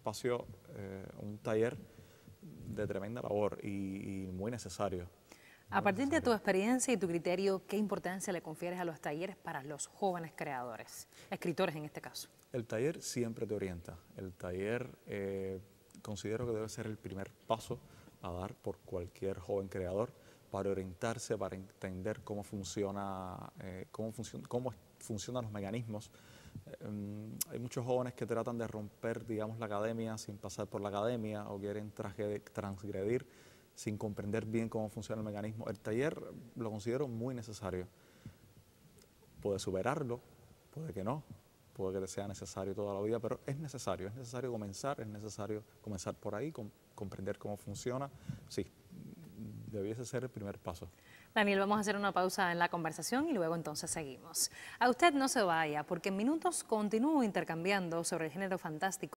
espacio, eh, un taller de tremenda labor y, muy necesario. A partir de tu experiencia y tu criterio, ¿qué importancia le confieres a los talleres para los jóvenes creadores, escritores en este caso? El taller siempre te orienta. El taller eh, considero que debe ser el primer paso a dar por cualquier joven creador para orientarse, para entender cómo funciona, eh, cómo, cómo funcionan los mecanismos Em, hay muchos jóvenes que tratan de romper, digamos, la academia sin pasar por la academia o quieren transgredir sin comprender bien cómo funciona el mecanismo. El taller lo considero muy necesario. Puede superarlo, puede que no, puede que sea necesario toda la vida, pero es necesario, es necesario comenzar, es necesario comenzar por ahí, comprender cómo funciona. Sí, debiese ser el primer paso. Daniel, vamos a hacer una pausa en la conversación y luego entonces seguimos. A usted no se vaya, porque en minutos continúo intercambiando sobre el género fantástico.